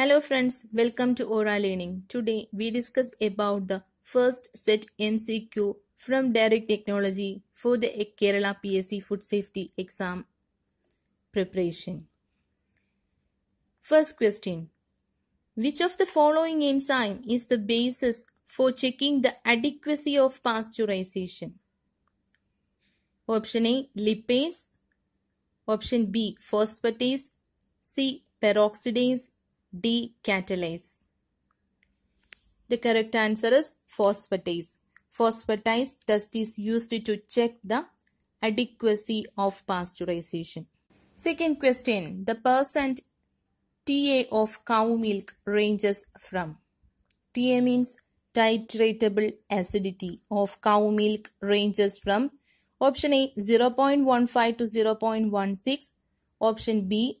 Hello friends, welcome to Aura Learning. Today we discuss about the first set MCQ from Direct Technology for the Kerala PSC Food Safety Exam Preparation. First question. Which of the following enzyme is the basis for checking the adequacy of pasteurization? Option A. Lipase. Option B. Phosphatase. C. Peroxidase D. Catalase. The correct answer is phosphatase. Phosphatase test is used to check the adequacy of pasteurization. Second question, the percent TA of cow milk ranges from. TA means titratable acidity of cow milk ranges from option A 0.15 to 0.16, option B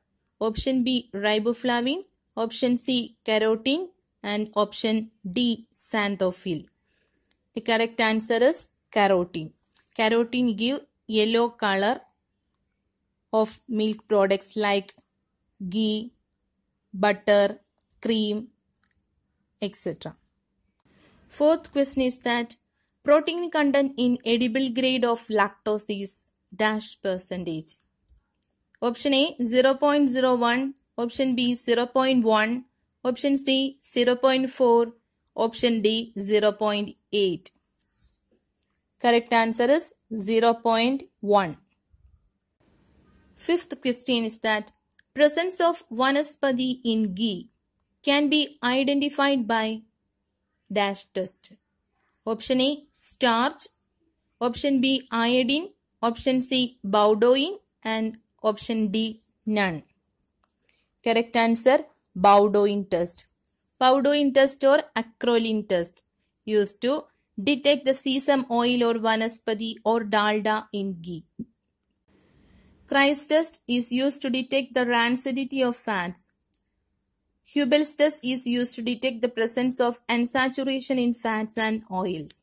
Option B riboflavin, option C carotene and option D xanthophyll. The correct answer is carotene. Carotene give yellow color of milk products like ghee, butter, cream, etc. Fourth question is that protein content in edible grade of lactose is dash percentage. Option A 0.01, option B 0.1, option C 0.4, option D 0.8. Correct answer is 0.1. Fifth question is that presence of vanaspati in ghee can be identified by dash test. Option A starch, option B iodine, option C baudoin and Option D. None. Correct answer. Bowdoin test. Bowdoin test or acrolein test. Used to detect the sesame oil or vanaspati or dalda in ghee. Christ test is used to detect the rancidity of fats. Hubel's test is used to detect the presence of unsaturation in fats and oils.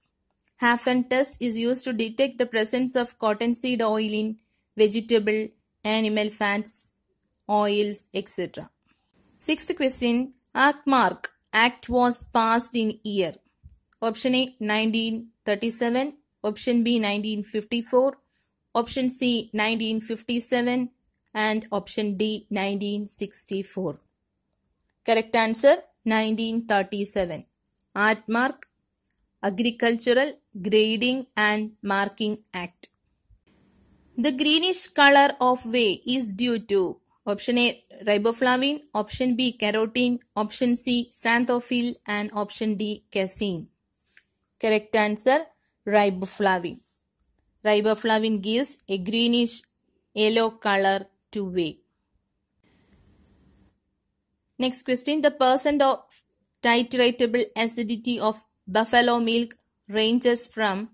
Hafen test is used to detect the presence of cottonseed oil in vegetable, animal fats, oils, etc. Sixth question Act Mark Act was passed in year. Option A 1937, option B 1954, option C 1957 and option D 1964. Correct answer 1937. Mark Agricultural Grading and Marking Act. The greenish color of whey is due to option A riboflavin, option B carotene, option C xanthophyll and option D casein. Correct answer riboflavin. Riboflavin gives a greenish yellow color to whey. Next question the percent of titratable acidity of buffalo milk ranges from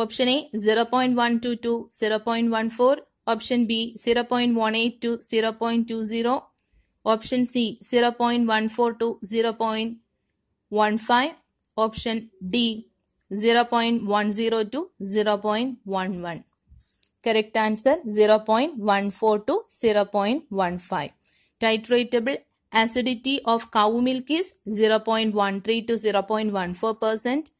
Option A 0.122, 0.14. Option B 0.18 to 0.20. Option C 0.14 to 0.15. Option D 0.10 to 0.11. Correct answer 0.14 to 0.15. Titratable acidity of cow milk is 0.13 to 0.14 percent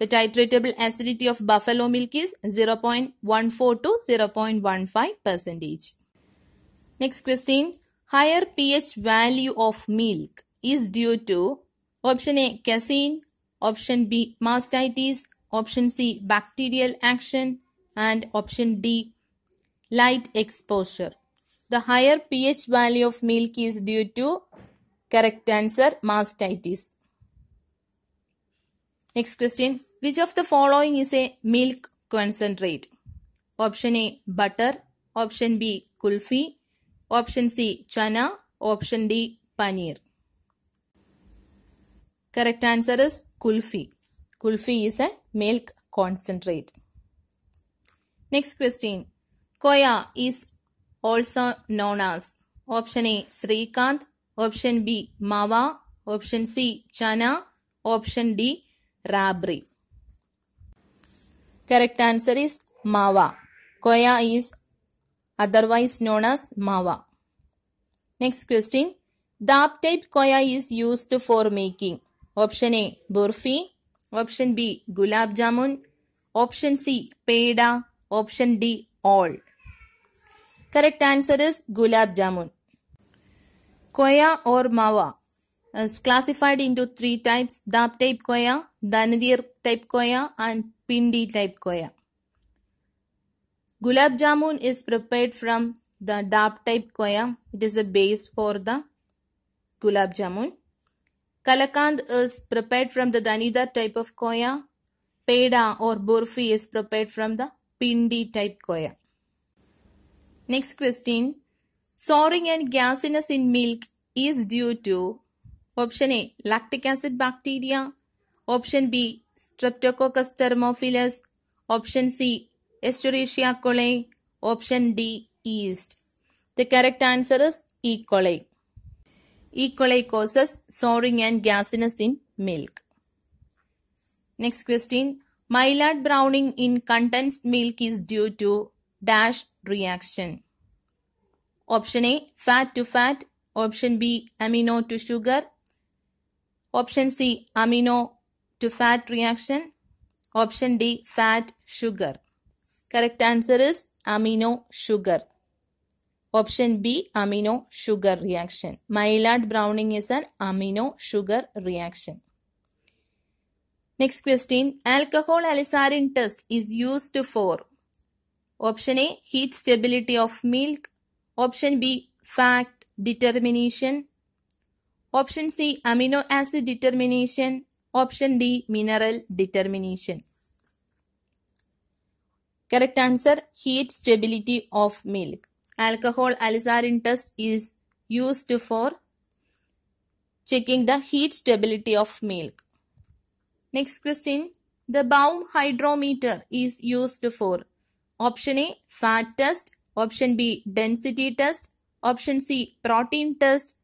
the titratable acidity of buffalo milk is 0.14 to 0.15 percentage. Next question. Higher pH value of milk is due to option A casein, option B mastitis, option C bacterial action and option D light exposure. The higher pH value of milk is due to correct answer mastitis. Next question. Which of the following is a milk concentrate? Option A butter, option B kulfi, option C chana, option D paneer. Correct answer is kulfi. Kulfi is a milk concentrate. Next question. Koya is also known as option A Srikanth, option B Mawa, option C Chana, option D Rabri. Correct answer is Mawa. Koya is otherwise known as Mawa. Next question. Dab type koya is used for making. Option A. Burfi. Option B. Gulab jamun. Option C. Peda. Option D. All. Correct answer is Gulab jamun. Koya or mawa is classified into three types. Dab type koya, danedar type koya and pindi type koya gulab jamun is prepared from the dhap type koya it is the base for the gulab jamun kalakand is prepared from the danedar type of koya peda और barfi is prepared from the pindi type koya next question souring and gassiness in milk is due to option A lactic acid bacteria Option B. Streptococcus thermophilus. Option C. Escherichia coli. Option D. Yeast. The correct answer is E. coli. E. coli causes soaring and gasiness in milk. Next question. Maillard browning in condensed milk is due to dash reaction. Option A. Fat to fat. Option B. Amino to sugar. Option C. Amino to fat reaction? Option D, fat sugar. Correct answer is amino sugar. Option B, amino sugar reaction. Maillard Browning is an amino sugar reaction. Next question, alcohol alizarin test is used for Option A, heat stability of milk. Option B, fact determination. Option C, amino acid determination. Option D mineral determination. Correct answer heat stability of milk. Alcohol alizarin test is used for checking the heat stability of milk. Next question. The Baum hydrometer is used for option A fat test, option B density test, option C protein test,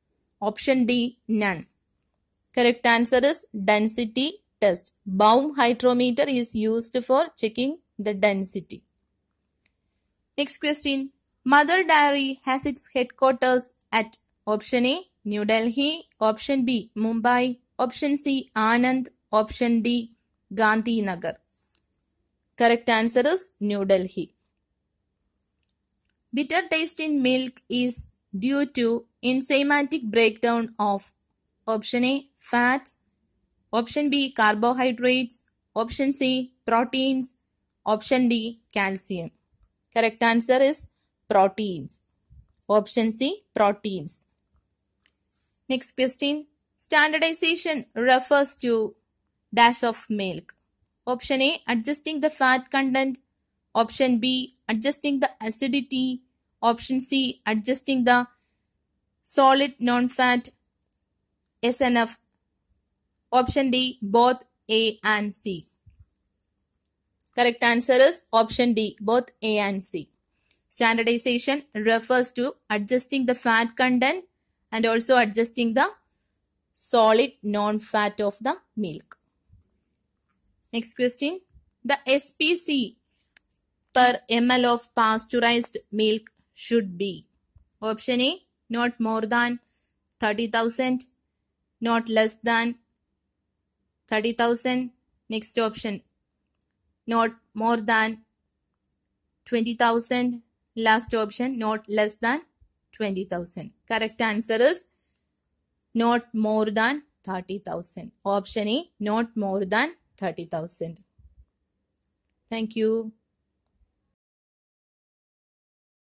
option D none. Correct answer is density test. Baum hydrometer is used for checking the density. Next question. Mother Dairy has its headquarters at option A New Delhi, option B Mumbai, option C Anand, option D Gandhi Nagar. Correct answer is New Delhi. Bitter taste in milk is due to enzymatic breakdown of option A fats, option B carbohydrates, option C proteins, option D calcium. Correct answer is proteins. Option C proteins. Next question. Standardization refers to dash of milk. Option A adjusting the fat content. Option B adjusting the acidity. Option C adjusting the solid non-fat is enough. Option D, both A and C. Correct answer is option D, both A and C. Standardization refers to adjusting the fat content and also adjusting the solid non-fat of the milk. Next question. The SPC per ml of pasteurized milk should be. Option A, not more than 30,000 not less than 30,000. Next option, not more than 20,000. Last option, not less than 20,000. Correct answer is not more than 30,000. Option A, not more than 30,000. Thank you.